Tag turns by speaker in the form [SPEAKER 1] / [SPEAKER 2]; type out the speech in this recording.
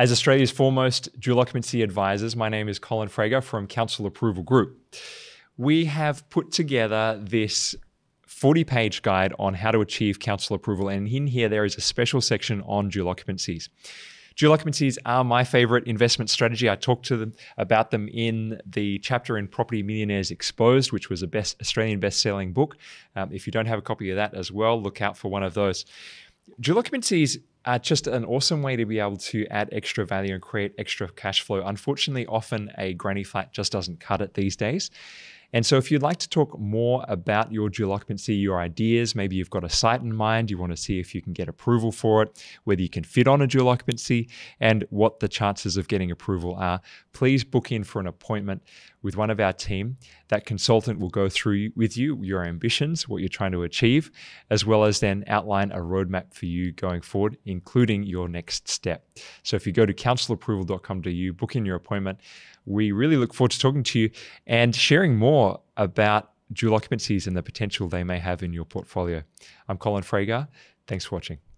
[SPEAKER 1] As Australia's foremost dual occupancy advisors, my name is Colin Frager from Council Approval Group. We have put together this 40 page guide on how to achieve council approval, and in here there is a special section on dual occupancies. Dual occupancies are my favorite investment strategy. I talked to them about them in the chapter in Property Millionaires Exposed, which was a best Australian best-selling book. Um, if you don't have a copy of that as well, look out for one of those. Dual occupancies uh, just an awesome way to be able to add extra value and create extra cash flow. Unfortunately, often a granny flat just doesn't cut it these days. And so, if you'd like to talk more about your dual occupancy, your ideas, maybe you've got a site in mind, you want to see if you can get approval for it, whether you can fit on a dual occupancy, and what the chances of getting approval are, please book in for an appointment with one of our team. That consultant will go through with you your ambitions, what you're trying to achieve, as well as then outline a roadmap for you going forward, including your next step. So if you go to counselapproval.com.au, book in your appointment. We really look forward to talking to you and sharing more about dual occupancies and the potential they may have in your portfolio. I'm Colin Frager. Thanks for watching.